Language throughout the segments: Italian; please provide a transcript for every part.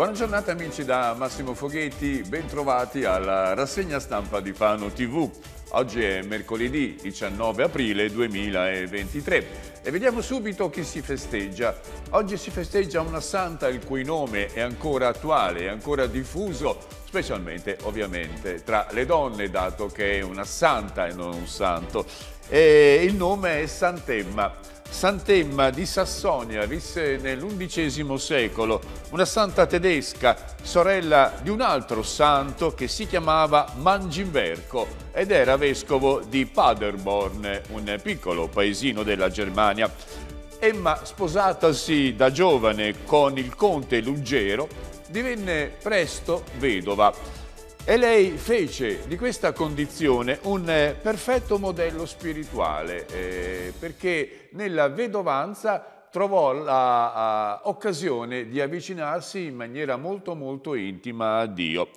Buona giornata amici da Massimo Foghetti, bentrovati alla rassegna stampa di Fano TV. Oggi è mercoledì 19 aprile 2023 e vediamo subito chi si festeggia. Oggi si festeggia una santa il cui nome è ancora attuale, è ancora diffuso, specialmente ovviamente tra le donne, dato che è una santa e non un santo. E il nome è Santemma. Sant'Emma di Sassonia visse nell'undicesimo secolo, una santa tedesca, sorella di un altro santo che si chiamava Mangimberco ed era vescovo di Paderborn, un piccolo paesino della Germania. Emma, sposatasi da giovane con il conte Luggero, divenne presto vedova e lei fece di questa condizione un eh, perfetto modello spirituale, eh, perché nella vedovanza trovò l'occasione di avvicinarsi in maniera molto molto intima a Dio.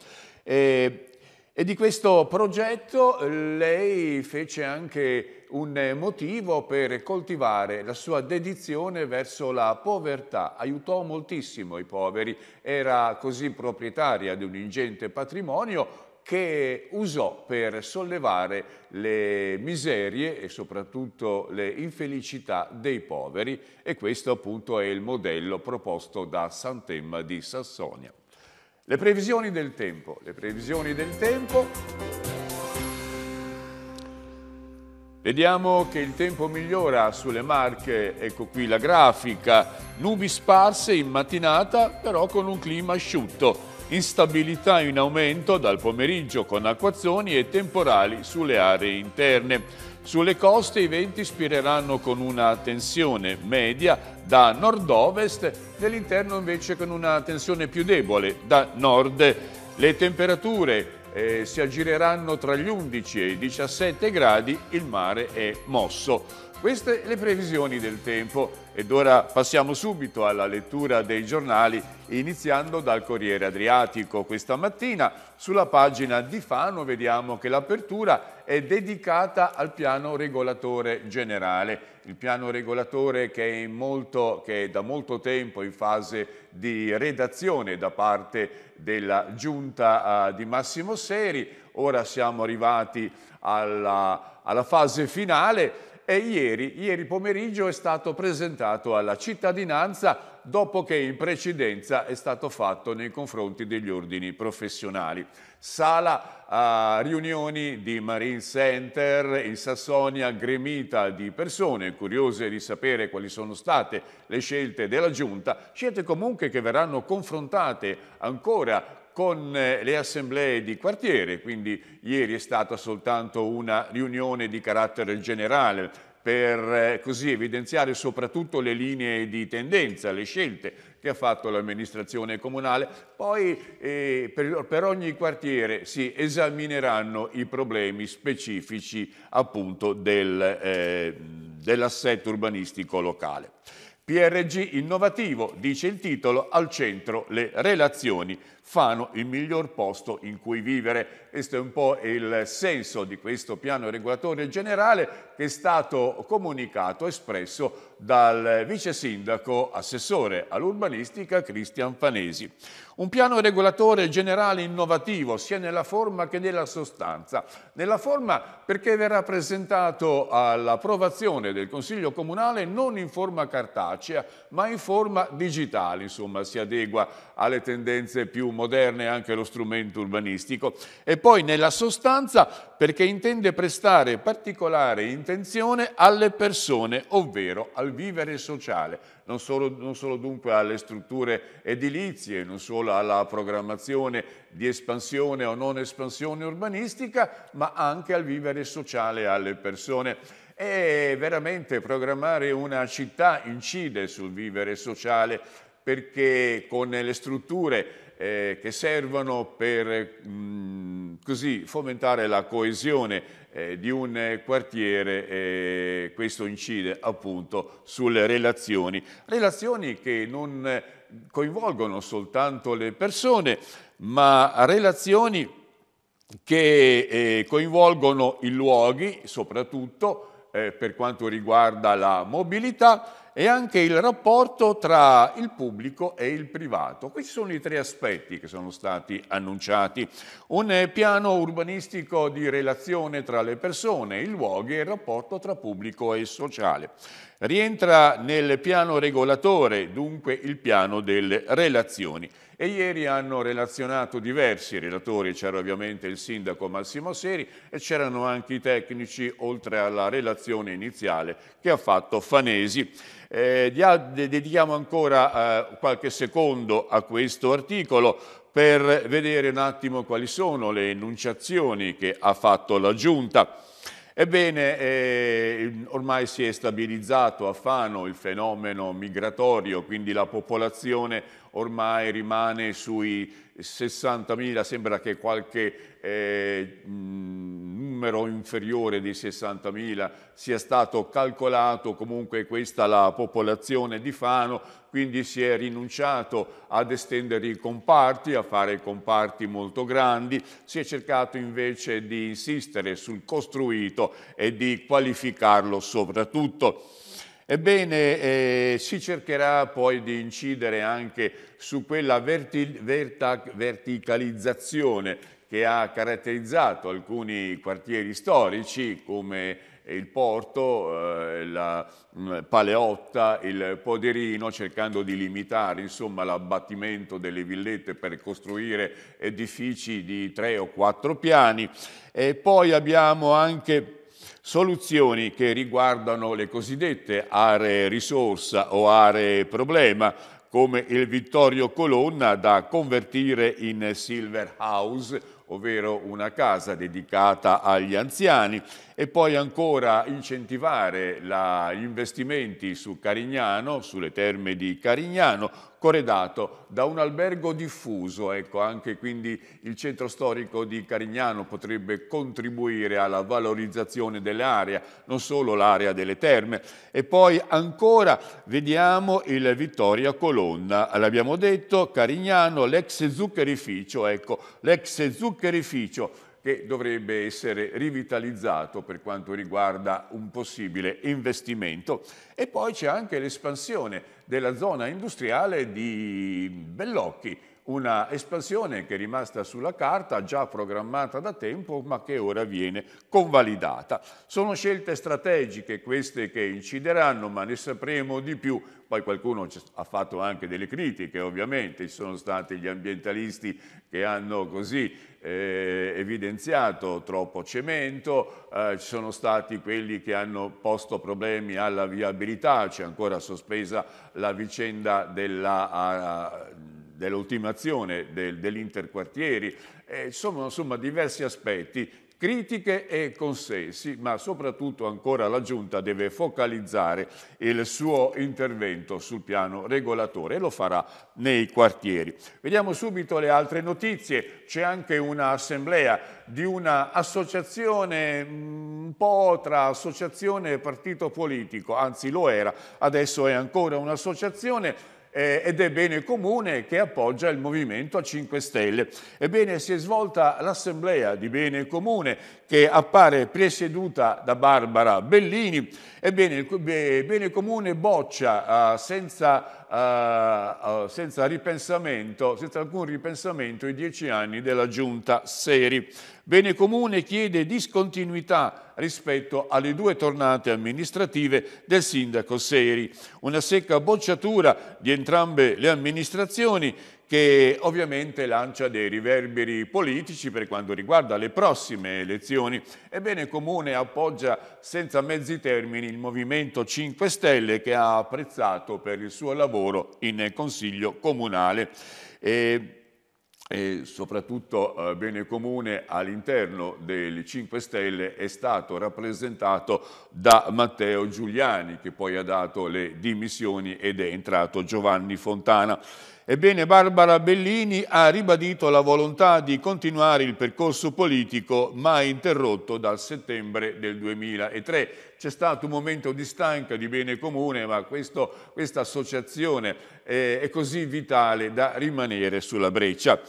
Eh, e di questo progetto eh, lei fece anche un eh, motivo per coltivare la sua dedizione verso la povertà. Aiutò moltissimo i poveri, era così proprietaria di un ingente patrimonio che usò per sollevare le miserie e soprattutto le infelicità dei poveri e questo appunto è il modello proposto da Santemma di Sassonia. Le previsioni del tempo, le previsioni del tempo Vediamo che il tempo migliora sulle Marche, ecco qui la grafica, nubi sparse in mattinata però con un clima asciutto, instabilità in aumento dal pomeriggio con acquazzoni e temporali sulle aree interne. Sulle coste i venti spireranno con una tensione media da nord-ovest, nell'interno invece con una tensione più debole da nord. Le temperature eh, si aggireranno tra gli 11 e i 17 gradi, il mare è mosso. Queste le previsioni del tempo ed ora passiamo subito alla lettura dei giornali iniziando dal Corriere Adriatico. Questa mattina sulla pagina di Fano vediamo che l'apertura è dedicata al piano regolatore generale, il piano regolatore che è, molto, che è da molto tempo in fase di redazione da parte della giunta uh, di Massimo Seri, ora siamo arrivati alla, alla fase finale e ieri, ieri pomeriggio è stato presentato alla cittadinanza dopo che in precedenza è stato fatto nei confronti degli ordini professionali. Sala a ah, riunioni di Marine Center in Sassonia gremita di persone curiose di sapere quali sono state le scelte della Giunta, scelte comunque che verranno confrontate ancora con eh, le assemblee di quartiere, quindi ieri è stata soltanto una riunione di carattere generale per eh, così evidenziare soprattutto le linee di tendenza, le scelte che ha fatto l'amministrazione comunale. Poi eh, per, per, ogni quartiere si esamineranno i problemi specifici appunto del, eh, dell'assetto urbanistico locale. PRG innovativo, dice il titolo, al centro le relazioni fanno il miglior posto in cui vivere. Questo è un po' il senso di questo piano regolatore generale che è stato comunicato, espresso dal vice sindaco assessore all'urbanistica Cristian Fanesi. Un piano regolatore generale innovativo sia nella forma che nella sostanza. Nella forma perché verrà presentato all'approvazione del Consiglio Comunale non in forma cartacea ma in forma digitale, insomma si adegua alle tendenze più moderne anche lo strumento urbanistico, e poi nella sostanza perché intende prestare particolare intenzione alle persone, ovvero al vivere sociale, non solo, non solo dunque alle strutture edilizie, non solo alla programmazione di espansione o non espansione urbanistica, ma anche al vivere sociale alle persone. E veramente programmare una città incide sul vivere sociale perché con le strutture eh, che servono per mh, mm, così fomentare la coesione eh, di un quartiere, eh, questo incide appunto sulle relazioni, relazioni che non eh, coinvolgono soltanto le persone, ma relazioni che eh, coinvolgono i luoghi, soprattutto eh, per quanto riguarda la mobilità, e anche il rapporto tra il pubblico e il privato. Questi sono i tre aspetti che sono stati annunciati. Un piano urbanistico di relazione tra le persone, i luoghi e il rapporto tra pubblico e sociale. Rientra nel piano regolatore, dunque il piano delle relazioni. E ieri hanno relazionato diversi relatori, c'era ovviamente il sindaco Massimo Seri e c'erano anche i tecnici, oltre alla relazione iniziale che ha fatto Fanesi. Eh, dedichiamo ancora eh, qualche secondo a questo articolo per vedere un attimo quali sono le enunciazioni che ha fatto la Giunta. Ebbene, eh, ormai si è stabilizzato a Fano il fenomeno migratorio, quindi la popolazione ormai rimane sui 60.000, sembra che qualche eh, mm, numero inferiore di 60.000 sia stato calcolato, comunque questa la popolazione di Fano, quindi si è rinunciato ad estendere i comparti, a fare comparti molto grandi, si è cercato invece di insistere sul costruito e di qualificarlo soprattutto. Ebbene, eh, si cercherà poi di incidere anche su quella verti verticalizzazione che ha caratterizzato alcuni quartieri storici come il porto, eh, la mh, mm, paleotta, il poderino, cercando di limitare l'abbattimento delle villette per costruire edifici di tre o quattro piani. E poi abbiamo anche Soluzioni che riguardano le cosiddette aree risorsa o aree problema, come il Vittorio Colonna da convertire in Silver House, ovvero una casa dedicata agli anziani, e poi ancora incentivare gli investimenti su Carignano, sulle terme di Carignano, corredato da un albergo diffuso, ecco, anche quindi il centro storico di Carignano potrebbe contribuire alla valorizzazione dell'area, non solo l'area delle terme. E poi ancora vediamo il Vittoria Colonna, l'abbiamo detto, Carignano, l'ex zuccherificio, ecco, l'ex zuccherificio che dovrebbe essere rivitalizzato per quanto riguarda un possibile investimento. E poi c'è anche l'espansione della zona industriale di Bellocchi, una espansione che è rimasta sulla carta, già programmata da tempo, ma che ora viene convalidata. Sono scelte strategiche queste che incideranno, ma ne sapremo di più. Poi qualcuno ha fatto anche delle critiche, ovviamente, ci sono stati gli ambientalisti che hanno così eh, evidenziato troppo cemento, eh, ci sono stati quelli che hanno posto problemi alla viabilità, c'è ancora sospesa la vicenda della... Uh, dell'ultimazione del, degli eh, insomma, insomma diversi aspetti, critiche e consensi, ma soprattutto ancora la Giunta deve focalizzare il suo intervento sul piano regolatore e lo farà nei quartieri. Vediamo subito le altre notizie, c'è anche un'assemblea di un'associazione mm, un po' tra associazione e partito politico, anzi lo era, adesso è ancora un'associazione eh, ed è bene comune che appoggia il Movimento a 5 Stelle. Ebbene, si è svolta l'assemblea di bene comune che appare presieduta da Barbara Bellini. Ebbene, il bene comune boccia eh, senza eh, eh, senza, senza alcun ripensamento i dieci anni della giunta Seri. Bene Comune chiede discontinuità rispetto alle due tornate amministrative del sindaco Seri. Una secca bocciatura di entrambe le amministrazioni che ovviamente lancia dei riverberi politici per quanto riguarda le prossime elezioni. Ebbene, Comune appoggia senza mezzi termini il Movimento 5 Stelle che ha apprezzato per il suo lavoro in Consiglio Comunale. E e soprattutto eh, bene comune all'interno del 5 Stelle è stato rappresentato da Matteo Giuliani che poi ha dato le dimissioni ed è entrato Giovanni Fontana. Ebbene, Barbara Bellini ha ribadito la volontà di continuare il percorso politico mai interrotto dal settembre del 2003. C'è stato un momento di stanca di bene comune, ma questa associazione eh, è così vitale da rimanere sulla breccia.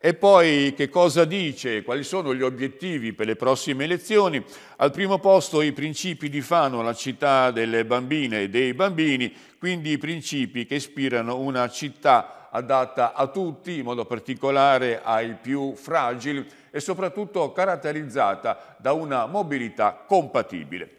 E poi che cosa dice, quali sono gli obiettivi per le prossime elezioni? Al primo posto i principi di Fano, la città delle bambine e dei bambini, quindi i principi che ispirano una città adatta a tutti, in modo particolare ai più fragili e soprattutto caratterizzata da una mobilità compatibile.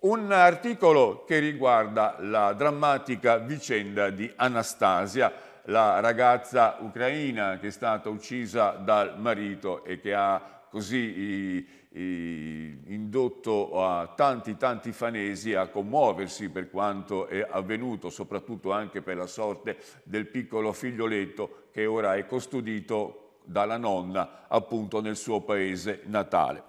Un articolo che riguarda la drammatica vicenda di Anastasia, la ragazza ucraina che è stata uccisa dal marito e che ha così indotto a tanti tanti fanesi a commuoversi per quanto è avvenuto, soprattutto anche per la sorte del piccolo figlioletto che ora è custodito dalla nonna appunto nel suo paese natale.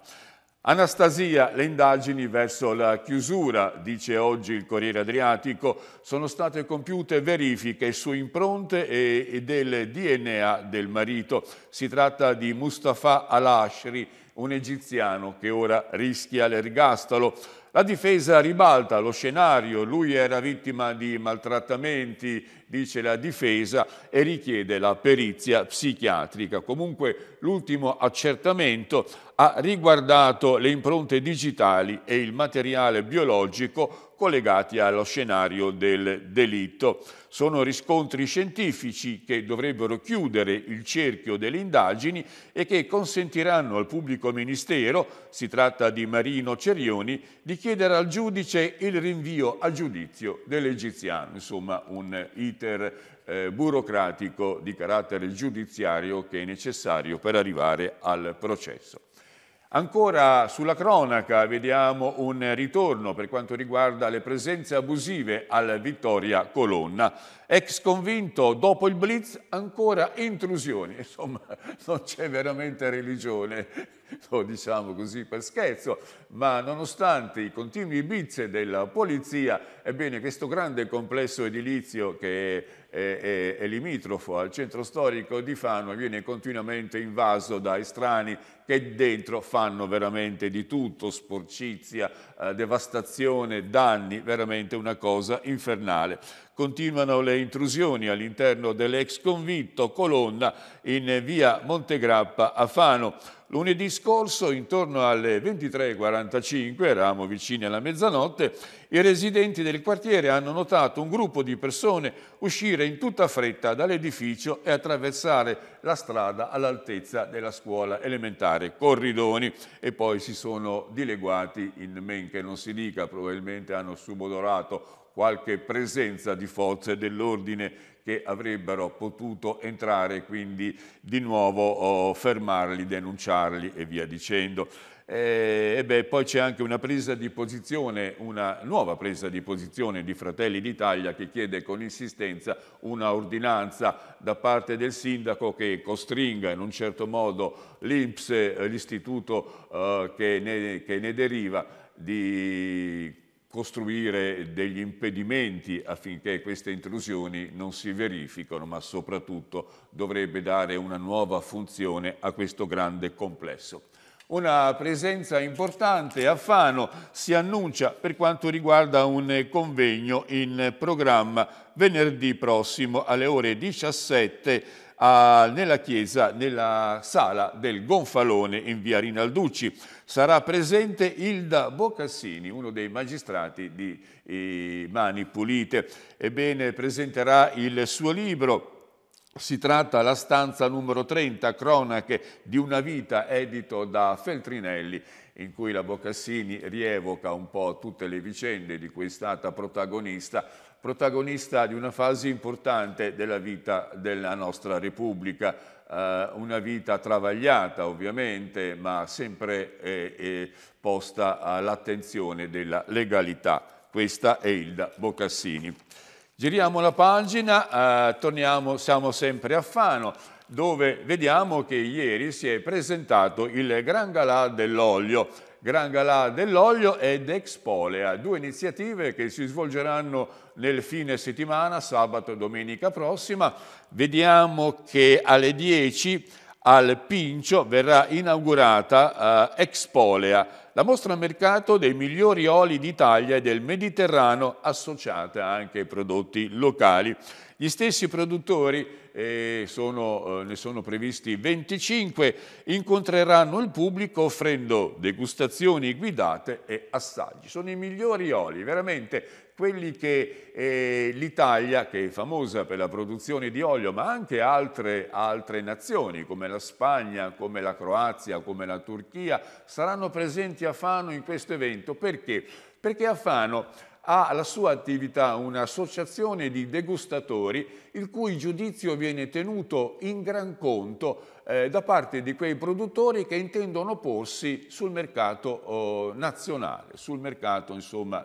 Anastasia, le indagini verso la chiusura, dice oggi il Corriere Adriatico, sono state compiute verifiche su impronte e, del DNA del marito. Si tratta di Mustafa Al-Ashri, un egiziano che ora rischia l'ergastolo. La difesa ribalta lo scenario, lui era vittima di maltrattamenti, dice la difesa, e richiede la perizia psichiatrica. Comunque l'ultimo accertamento ha riguardato le impronte digitali e il materiale biologico collegati allo scenario del delitto. Sono riscontri scientifici che dovrebbero chiudere il cerchio delle indagini e che consentiranno al pubblico ministero, si tratta di Marino Cerioni, di chiedere al giudice il rinvio a giudizio dell'egiziano, insomma un iter eh, burocratico di carattere giudiziario che è necessario per arrivare al processo. Ancora sulla cronaca vediamo un ritorno per quanto riguarda le presenze abusive al Vittoria Colonna ex convinto dopo il blitz, ancora intrusioni. Insomma, non c'è veramente religione, lo diciamo così per scherzo, ma nonostante i continui bizze della polizia, ebbene questo grande complesso edilizio che è, è, è limitrofo al centro storico di Fano viene continuamente invaso da estranei che dentro fanno veramente di tutto, sporcizia, eh, devastazione, danni, veramente una cosa infernale. Continuano le intrusioni all'interno dell'ex convitto Colonna in via Montegrappa a Fano. Lunedì scorso, intorno alle 23.45, eravamo vicini alla mezzanotte, i residenti del quartiere hanno notato un gruppo di persone uscire in tutta fretta dall'edificio e attraversare la strada all'altezza della scuola elementare Corridoni e poi si sono dileguati in men che non si dica, probabilmente hanno subodorato qualche presenza di forze dell'ordine che avrebbero potuto entrare e quindi di nuovo oh, fermarli, denunciarli e via dicendo. Eh, e beh, poi c'è anche una presa di posizione, una nuova presa di posizione di Fratelli d'Italia che chiede con insistenza una ordinanza da parte del sindaco che costringa in un certo modo l'INPS, eh, l'istituto eh, che, che, ne deriva, di costruire degli impedimenti affinché queste intrusioni non si verificano, ma soprattutto dovrebbe dare una nuova funzione a questo grande complesso. Una presenza importante a Fano si annuncia per quanto riguarda un convegno in programma venerdì prossimo alle ore 17 a, nella chiesa, nella sala del Gonfalone in via Rinalducci. Sarà presente Ilda Boccassini, uno dei magistrati di Mani Pulite. Ebbene, presenterà il suo libro si tratta la stanza numero 30, Cronache di una vita, edito da Feltrinelli, in cui la Boccassini rievoca un po' tutte le vicende di cui è stata protagonista protagonista di una fase importante della vita della nostra Repubblica, eh, una vita travagliata ovviamente, ma sempre eh, eh, posta all'attenzione della legalità. Questa è Ilda Boccassini. Giriamo la pagina, eh, torniamo, siamo sempre a Fano, dove vediamo che ieri si è presentato il Gran Galà dell'Olio, Gran Galà dell'Olio ed Expolea, due iniziative che si svolgeranno nel fine settimana, sabato e domenica prossima. Vediamo che alle 10 al Pincio verrà inaugurata eh, Expolea, la mostra a mercato dei migliori oli d'Italia e del Mediterraneo associata anche ai prodotti locali. Gli stessi produttori, eh, sono, eh, ne sono previsti 25, incontreranno il pubblico offrendo degustazioni guidate e assaggi. Sono i migliori oli, veramente quelli che eh, l'Italia, che è famosa per la produzione di olio, ma anche altre, altre, nazioni come la Spagna, come la Croazia, come la Turchia, saranno presenti a Fano in questo evento. Perché? Perché a Fano ha alla sua attività un'associazione di degustatori il cui giudizio viene tenuto in gran conto eh, da parte di quei produttori che intendono porsi sul mercato oh, nazionale, sul mercato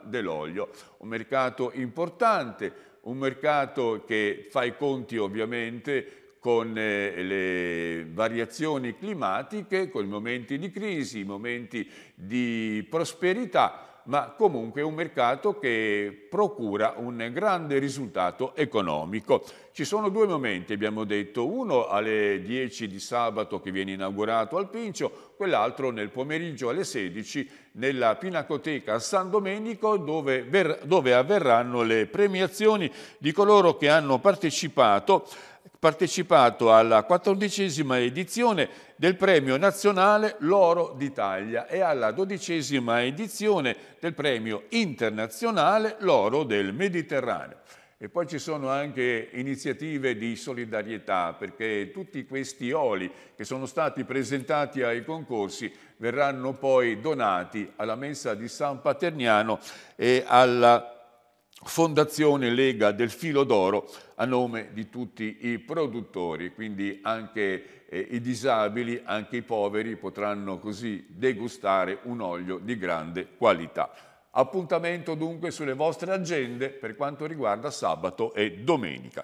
dell'olio, un mercato importante, un mercato che fa i conti ovviamente con eh, le variazioni climatiche, con i momenti di crisi, i momenti di prosperità ma comunque è un mercato che procura un grande risultato economico. Ci sono due momenti, abbiamo detto, uno alle 10 di sabato che viene inaugurato al Pincio, quell'altro nel pomeriggio alle 16 nella Pinacoteca San Domenico dove, dove avverranno le premiazioni di coloro che hanno partecipato partecipato alla quattordicesima edizione del Premio Nazionale L'Oro d'Italia e alla dodicesima edizione del Premio Internazionale L'Oro del Mediterraneo. E poi ci sono anche iniziative di solidarietà perché tutti questi oli che sono stati presentati ai concorsi verranno poi donati alla messa di San Paterniano e alla Fondazione Lega del Filo d'Oro a nome di tutti i produttori, quindi anche eh, i disabili, anche i poveri potranno così degustare un olio di grande qualità. Appuntamento dunque sulle vostre agende per quanto riguarda sabato e domenica.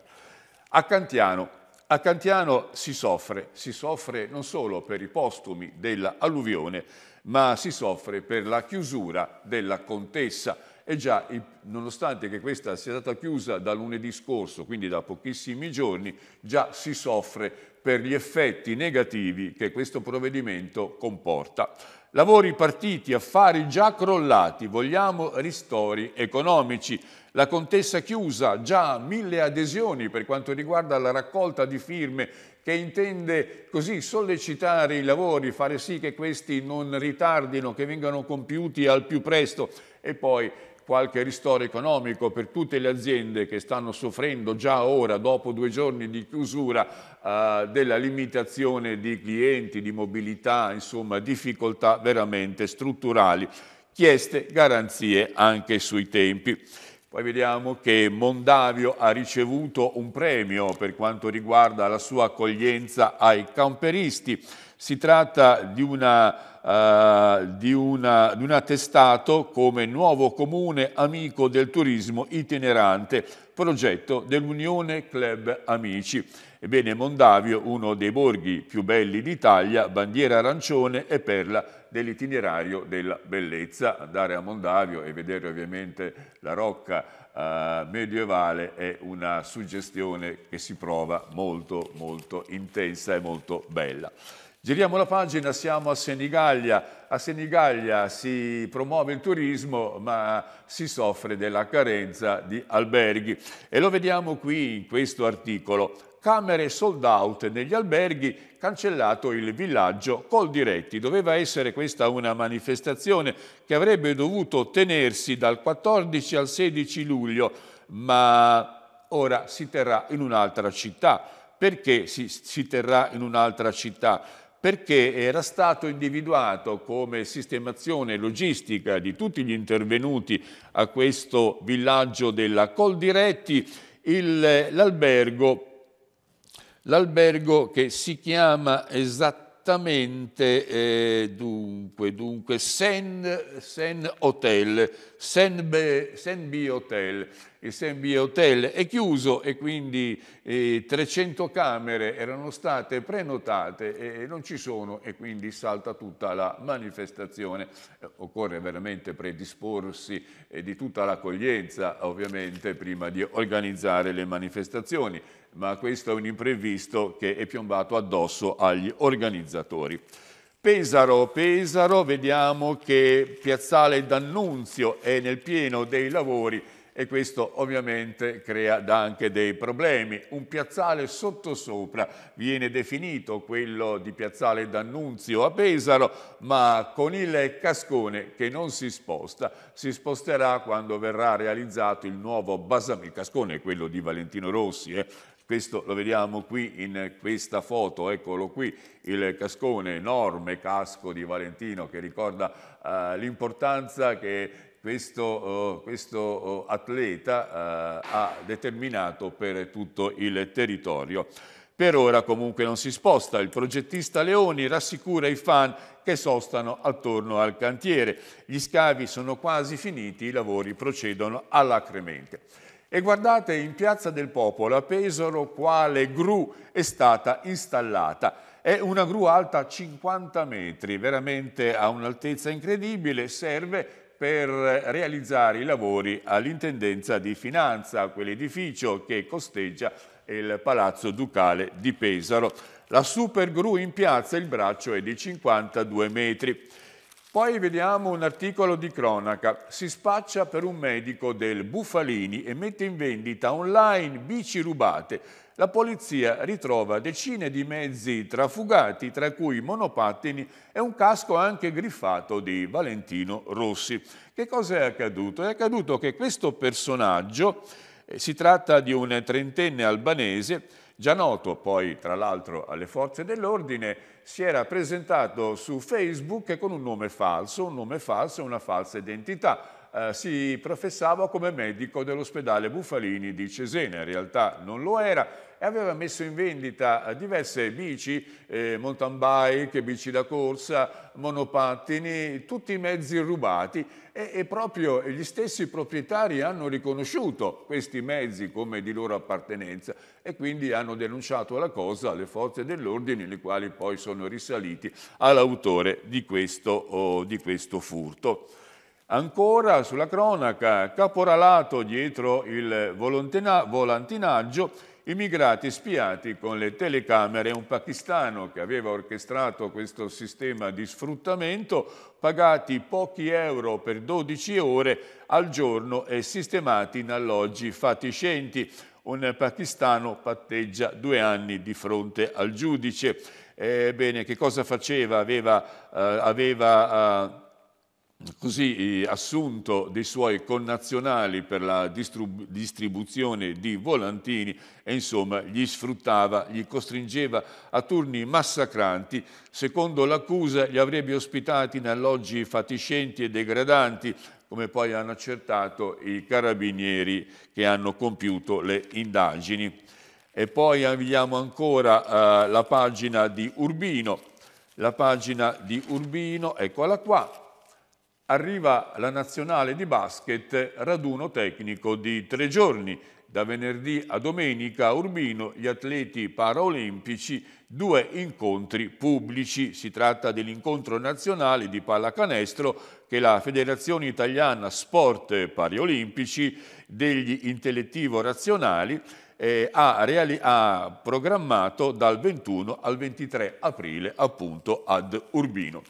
A Cantiano, a Cantiano si soffre, si soffre non solo per i postumi dell'alluvione, ma si soffre per la chiusura della contessa e già, nonostante che questa sia stata chiusa da lunedì scorso, quindi da pochissimi giorni, già si soffre per gli effetti negativi che questo provvedimento comporta. Lavori partiti, affari già crollati, vogliamo ristori economici. La contessa chiusa, già mille adesioni per quanto riguarda la raccolta di firme che intende così sollecitare i lavori, fare sì che questi non ritardino, che vengano compiuti al più presto e poi qualche ristoro economico per tutte le aziende che stanno soffrendo già ora, dopo due giorni di chiusura, eh, della limitazione di clienti, di mobilità, insomma difficoltà veramente strutturali. Chieste garanzie anche sui tempi. Poi vediamo che Mondavio ha ricevuto un premio per quanto riguarda la sua accoglienza ai camperisti si tratta di, una, uh, di, una, di un attestato come nuovo comune amico del turismo itinerante, progetto dell'Unione Club Amici. Ebbene, Mondavio, uno dei borghi più belli d'Italia, bandiera arancione e perla dell'itinerario della bellezza. Andare a Mondavio e vedere ovviamente la rocca eh, medievale è una suggestione che si prova molto, molto intensa e molto bella. Giriamo la pagina, siamo a Senigallia. A Senigallia si promuove il turismo, ma si soffre della carenza di alberghi. E lo vediamo qui in questo articolo. Camere sold out negli alberghi, cancellato il villaggio Col Diretti. Doveva essere questa una manifestazione che avrebbe dovuto tenersi dal 14 al 16 luglio, ma ora si terrà in un'altra città. Perché si, si terrà in un'altra città? perché era stato individuato come sistemazione logistica di tutti gli intervenuti a questo villaggio della Col Coldiretti l'albergo, che si chiama esattamente eh, dunque, dunque Sen, Sen Hotel, Senbi Sen Hotel, il Sembi Hotel è chiuso e quindi eh, 300 camere erano state prenotate e non ci sono e quindi salta tutta la manifestazione. Eh, occorre veramente predisporsi eh, di tutta l'accoglienza ovviamente prima di organizzare le manifestazioni, ma questo è un imprevisto che è piombato addosso agli organizzatori. Pesaro, Pesaro, vediamo che Piazzale D'Annunzio è nel pieno dei lavori e questo ovviamente crea anche dei problemi. Un piazzale sottosopra viene definito quello di piazzale D'Annunzio a Pesaro, ma con il cascone che non si sposta, si sposterà quando verrà realizzato il nuovo basamento. Il cascone è quello di Valentino Rossi, eh? questo lo vediamo qui in questa foto, eccolo qui, il cascone, enorme casco di Valentino che ricorda eh, l'importanza che questo, eh, questo eh, atleta eh, ha determinato per tutto il territorio. Per ora comunque non si sposta, il progettista Leoni rassicura i fan che sostano attorno al cantiere. Gli scavi sono quasi finiti, i lavori procedono allacremente. E guardate in Piazza del Popolo a Pesaro quale gru è stata installata. È una gru alta 50 metri, veramente a un'altezza incredibile, serve per realizzare i lavori all'intendenza di finanza, quell'edificio che costeggia il Palazzo Ducale di Pesaro. La supergru in piazza il braccio è di 52 metri. Poi vediamo un articolo di cronaca. Si spaccia per un medico del Bufalini e mette in vendita online bici rubate. La polizia ritrova decine di mezzi trafugati, tra cui monopattini e un casco anche griffato di Valentino Rossi. Che cosa è accaduto? È accaduto che questo personaggio, eh, si tratta di un trentenne albanese, Già noto poi, tra l'altro, alle forze dell'ordine, si era presentato su Facebook con un nome falso, un nome falso e una falsa identità. Uh, si professava come medico dell'ospedale Bufalini di Cesena, in realtà non lo era, e aveva messo in vendita eh, diverse bici, eh, mountain bike, bici da corsa, monopattini, tutti i mezzi rubati e, e proprio gli stessi proprietari hanno riconosciuto questi mezzi come di loro appartenenza e quindi hanno denunciato la cosa alle forze dell'ordine, le quali poi sono risaliti all'autore di, oh, di questo furto. Ancora sulla cronaca, caporalato dietro il volantinaggio, immigrati spiati con le telecamere, un pakistano che aveva orchestrato questo sistema di sfruttamento, pagati pochi euro per 12 ore al giorno e sistemati in alloggi fatiscenti. Un pakistano patteggia due anni di fronte al giudice. Ebbene, che cosa faceva? Aveva... Eh, aveva eh, così eh, assunto dei suoi connazionali per la distribuzione di volantini e insomma gli sfruttava, gli costringeva a turni massacranti, secondo l'accusa li avrebbe ospitati in alloggi fatiscenti e degradanti, come poi hanno accertato i carabinieri che hanno compiuto le indagini. E poi avviamo ancora eh, la pagina di Urbino, la pagina di Urbino, eccola qua, arriva la nazionale di basket raduno tecnico di tre giorni. Da venerdì a domenica a Urbino gli atleti paraolimpici due incontri pubblici. Si tratta dell'incontro nazionale di pallacanestro che la Federazione Italiana Sport Pariolimpici degli Intellettivo Razionali eh, ha, ha programmato dal 21 al 23 aprile appunto ad Urbino.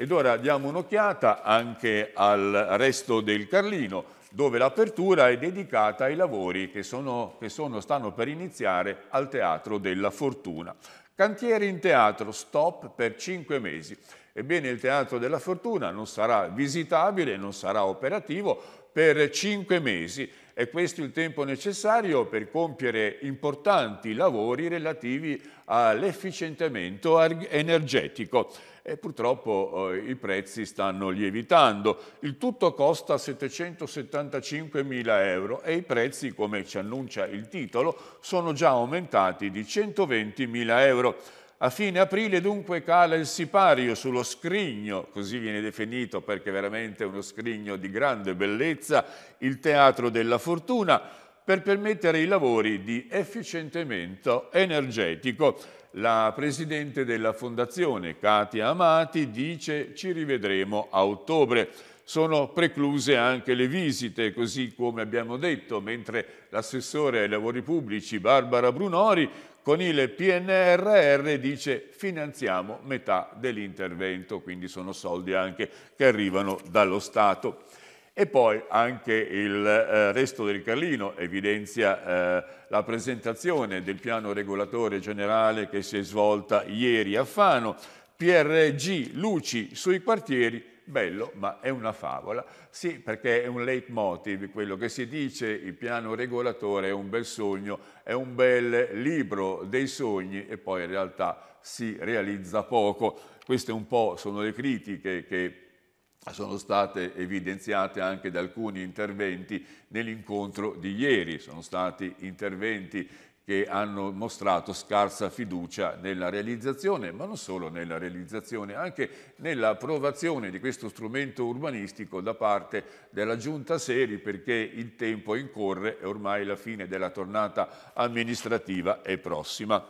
Ed ora diamo un'occhiata anche al resto del Carlino, dove l'apertura è dedicata ai lavori che, sono, che sono, stanno per iniziare al Teatro della Fortuna. Cantieri in teatro, stop per cinque mesi. Ebbene, il Teatro della Fortuna non sarà visitabile, non sarà operativo, per cinque mesi e questo è il tempo necessario per compiere importanti lavori relativi all'efficientamento energetico e purtroppo eh, i prezzi stanno lievitando. Il tutto costa 775 mila euro e i prezzi, come ci annuncia il titolo, sono già aumentati di 120 mila euro. A fine aprile dunque cala il sipario sullo scrigno, così viene definito perché veramente è uno scrigno di grande bellezza, il Teatro della Fortuna, per permettere i lavori di efficientamento energetico. La presidente della Fondazione, Katia Amati, dice ci rivedremo a ottobre. Sono precluse anche le visite, così come abbiamo detto, mentre l'assessore ai lavori pubblici Barbara Brunori con il PNRR dice finanziamo metà dell'intervento, quindi sono soldi anche che arrivano dallo Stato. E poi anche il eh, resto del Carlino evidenzia eh, la presentazione del piano regolatore generale che si è svolta ieri a Fano, PRG, luci sui quartieri bello, ma è una favola. Sì, perché è un leitmotiv, quello che si dice, il piano regolatore è un bel sogno, è un bel libro dei sogni e poi in realtà si realizza poco. Queste un po' sono le critiche che sono state evidenziate anche da alcuni interventi nell'incontro di ieri, sono stati interventi che hanno mostrato scarsa fiducia nella realizzazione, ma non solo nella realizzazione, anche nell'approvazione di questo strumento urbanistico da parte della Giunta Seri perché il tempo incorre e ormai la fine della tornata amministrativa è prossima.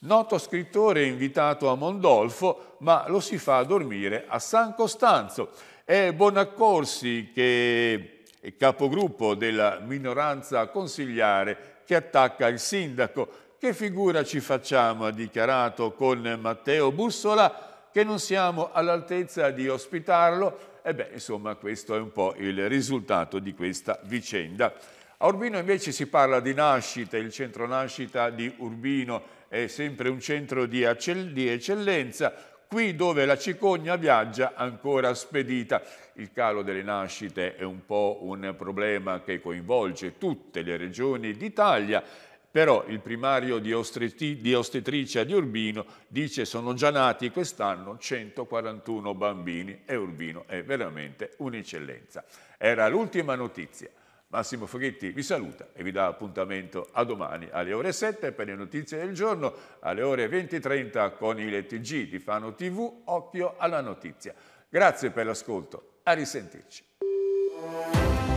Noto scrittore invitato a Mondolfo, ma lo si fa dormire a San Costanzo. È Bonaccorsi che è capogruppo della minoranza consigliare che attacca il sindaco. Che figura ci facciamo, ha dichiarato con Matteo Bussola, che non siamo all'altezza di ospitarlo? E beh, insomma, questo è un po' il risultato di questa vicenda. A Urbino invece si parla di nascita, il centro nascita di Urbino è sempre un centro di, eccellenza qui dove la cicogna viaggia ancora spedita. Il calo delle nascite è un po' un problema che coinvolge tutte le regioni d'Italia, però il primario di, di ostetricia di Urbino dice sono già nati quest'anno 141 bambini e Urbino è veramente un'eccellenza. Era l'ultima notizia. Massimo Foghetti vi saluta e vi dà appuntamento a domani alle ore 7 per le notizie del giorno, alle ore 20.30 con il TG di Fano TV, occhio alla notizia. Grazie per l'ascolto, a risentirci.